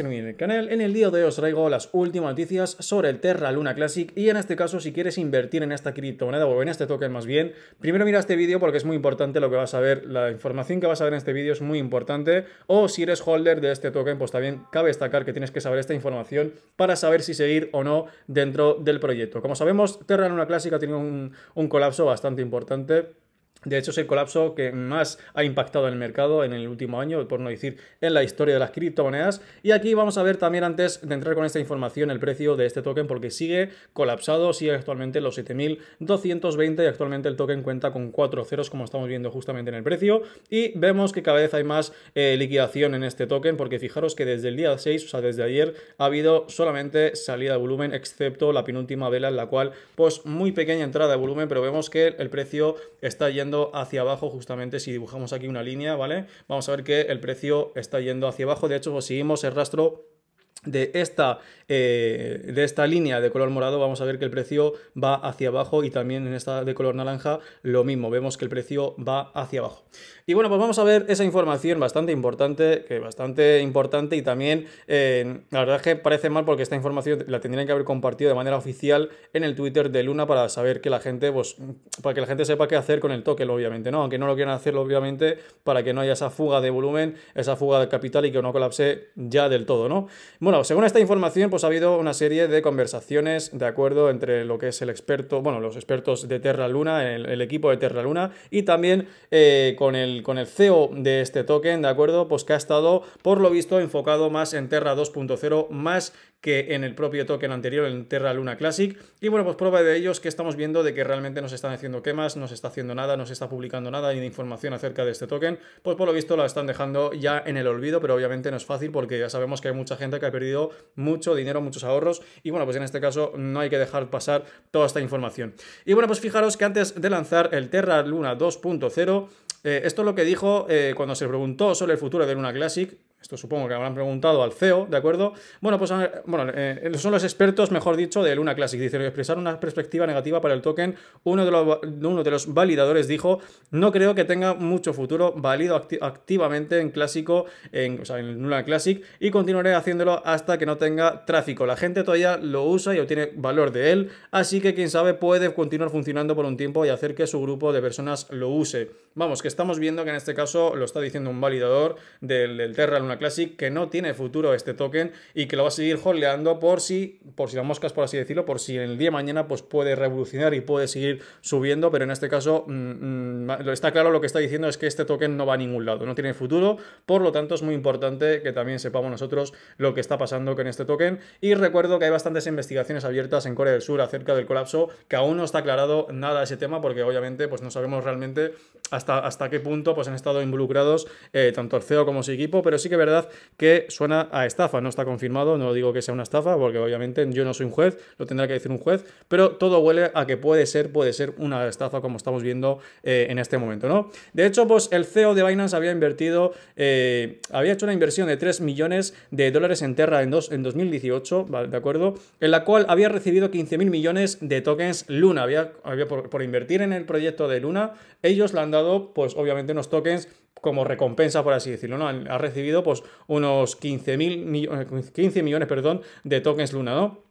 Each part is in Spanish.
en el canal. En el día de hoy os traigo las últimas noticias sobre el Terra Luna Classic y en este caso si quieres invertir en esta criptomoneda o en este token más bien, primero mira este vídeo porque es muy importante lo que vas a ver, la información que vas a ver en este vídeo es muy importante o si eres holder de este token pues también cabe destacar que tienes que saber esta información para saber si seguir o no dentro del proyecto. Como sabemos Terra Luna Classic ha tenido un, un colapso bastante importante de hecho, es el colapso que más ha impactado en el mercado en el último año, por no decir en la historia de las criptomonedas. Y aquí vamos a ver también, antes de entrar con esta información, el precio de este token, porque sigue colapsado, sigue actualmente los 7.220 y actualmente el token cuenta con 4 ceros, como estamos viendo justamente en el precio. Y vemos que cada vez hay más eh, liquidación en este token, porque fijaros que desde el día 6, o sea, desde ayer, ha habido solamente salida de volumen, excepto la penúltima vela, en la cual, pues muy pequeña entrada de volumen, pero vemos que el precio está yendo hacia abajo justamente si dibujamos aquí una línea, ¿vale? Vamos a ver que el precio está yendo hacia abajo, de hecho, seguimos el rastro de esta, eh, de esta línea de color morado vamos a ver que el precio va hacia abajo y también en esta de color naranja lo mismo, vemos que el precio va hacia abajo. Y bueno, pues vamos a ver esa información bastante importante, que bastante importante y también eh, la verdad es que parece mal porque esta información la tendrían que haber compartido de manera oficial en el Twitter de Luna para saber que la gente, pues, para que la gente sepa qué hacer con el toque, obviamente, ¿no? Aunque no lo quieran hacer, obviamente, para que no haya esa fuga de volumen, esa fuga de capital y que no colapse ya del todo, ¿no? Bueno, según esta información, pues ha habido una serie de conversaciones, de acuerdo, entre lo que es el experto, bueno, los expertos de Terra Luna, el, equipo de Terra Luna, y también eh, con, el, con el CEO de este token, de acuerdo, pues que ha estado, por lo visto, enfocado más en Terra 2.0, más que en el propio token anterior, en Terra Luna Classic. Y bueno, pues prueba de ellos es que estamos viendo de que realmente no se están haciendo quemas, no se está haciendo nada, no se está publicando nada ni de información acerca de este token. Pues por lo visto la están dejando ya en el olvido, pero obviamente no es fácil porque ya sabemos que hay mucha gente que ha perdido mucho dinero, muchos ahorros. Y bueno, pues en este caso no hay que dejar pasar toda esta información. Y bueno, pues fijaros que antes de lanzar el Terra Luna 2.0, eh, esto es lo que dijo eh, cuando se preguntó sobre el futuro de Luna Classic, esto supongo que habrán preguntado al CEO, ¿de acuerdo? Bueno, pues bueno, eh, son los expertos, mejor dicho, de Luna Classic. dicen expresar una perspectiva negativa para el token, uno de, los, uno de los validadores dijo, no creo que tenga mucho futuro, válido activamente en clásico, en, o sea, en Luna Classic, y continuaré haciéndolo hasta que no tenga tráfico. La gente todavía lo usa y obtiene valor de él, así que quién sabe puede continuar funcionando por un tiempo y hacer que su grupo de personas lo use. Vamos, que estamos viendo que en este caso lo está diciendo un validador del, del Terra una Classic, que no tiene futuro este token y que lo va a seguir holdeando por si, por si las moscas, por así decirlo, por si en el día mañana pues puede revolucionar y puede seguir subiendo, pero en este caso mm, mm, está claro lo que está diciendo es que este token no va a ningún lado, no tiene futuro, por lo tanto es muy importante que también sepamos nosotros lo que está pasando con este token y recuerdo que hay bastantes investigaciones abiertas en Corea del Sur acerca del colapso, que aún no está aclarado nada ese tema porque obviamente pues no sabemos realmente hasta, hasta qué punto pues han estado involucrados eh, tanto el CEO como su equipo, pero sí que verdad que suena a estafa, no está confirmado, no digo que sea una estafa, porque obviamente yo no soy un juez, lo tendrá que decir un juez, pero todo huele a que puede ser, puede ser una estafa como estamos viendo eh, en este momento, ¿no? De hecho, pues el CEO de Binance había invertido, eh, había hecho una inversión de 3 millones de dólares en Terra en, dos, en 2018, ¿vale? ¿de acuerdo? En la cual había recibido 15 mil millones de tokens Luna, había, por, invertir en el proyecto de Luna, ellos le han dado, pues obviamente unos tokens como recompensa, por así decirlo. ¿no? Ha recibido pues, unos 15, millones, eh, millones perdón, de tokens Luna, ¿no?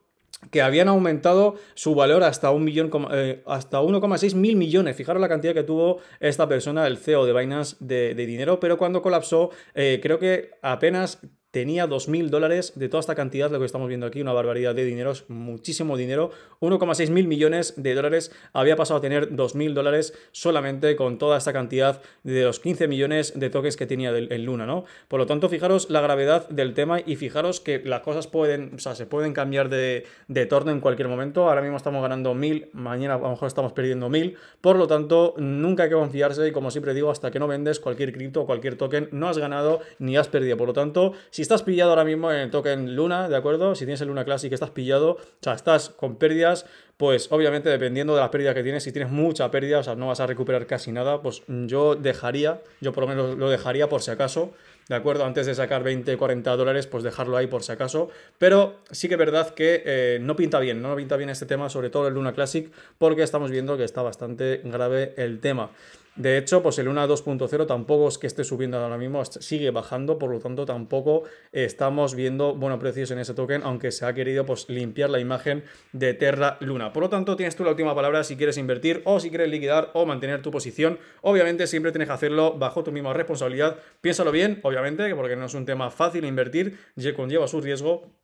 que habían aumentado su valor hasta millón, eh, hasta 1,6 mil millones. Fijaros la cantidad que tuvo esta persona, el CEO de Binance, de, dinero, pero cuando colapsó, eh, creo que apenas tenía 2.000 dólares de toda esta cantidad, lo que estamos viendo aquí, una barbaridad de dinero, muchísimo dinero, 1,6 mil millones de dólares, había pasado a tener 2.000 dólares solamente con toda esta cantidad de los 15 millones de toques que tenía en Luna, ¿no? Por lo tanto, fijaros la gravedad del tema y fijaros que las cosas pueden, o sea, se pueden cambiar de, de torno en cualquier momento, ahora mismo estamos ganando 1.000, mañana a lo mejor estamos perdiendo 1.000, por lo tanto, nunca hay que confiarse y como siempre digo, hasta que no vendes cualquier cripto o cualquier token, no has ganado ni has perdido, por lo tanto, si estás pillado ahora mismo en el token Luna, ¿de acuerdo? Si tienes el Luna Classic, estás pillado, o sea, estás con pérdidas, pues obviamente dependiendo de las pérdidas que tienes, si tienes mucha pérdida, o sea, no vas a recuperar casi nada, pues yo dejaría, yo por lo menos lo dejaría por si acaso, ¿de acuerdo? Antes de sacar 20, 40 dólares, pues dejarlo ahí por si acaso. Pero sí que es verdad que eh, no pinta bien, no pinta bien este tema, sobre todo el Luna Classic, porque estamos viendo que está bastante grave el tema. De hecho, pues el Luna 2.0 tampoco es que esté subiendo ahora mismo, sigue bajando, por lo tanto tampoco estamos viendo buenos precios en ese token, aunque se ha querido pues limpiar la imagen de Terra Luna. Por lo tanto, tienes tú la última palabra si quieres invertir o si quieres liquidar o mantener tu posición. Obviamente siempre tienes que hacerlo bajo tu misma responsabilidad. Piénsalo bien, obviamente, porque no es un tema fácil invertir, conlleva su riesgo,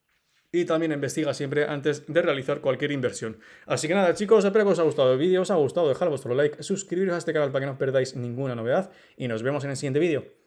y también investiga siempre antes de realizar cualquier inversión. Así que nada chicos, espero que os haya gustado el vídeo, os ha gustado, dejar vuestro like, suscribiros a este canal para que no perdáis ninguna novedad y nos vemos en el siguiente vídeo.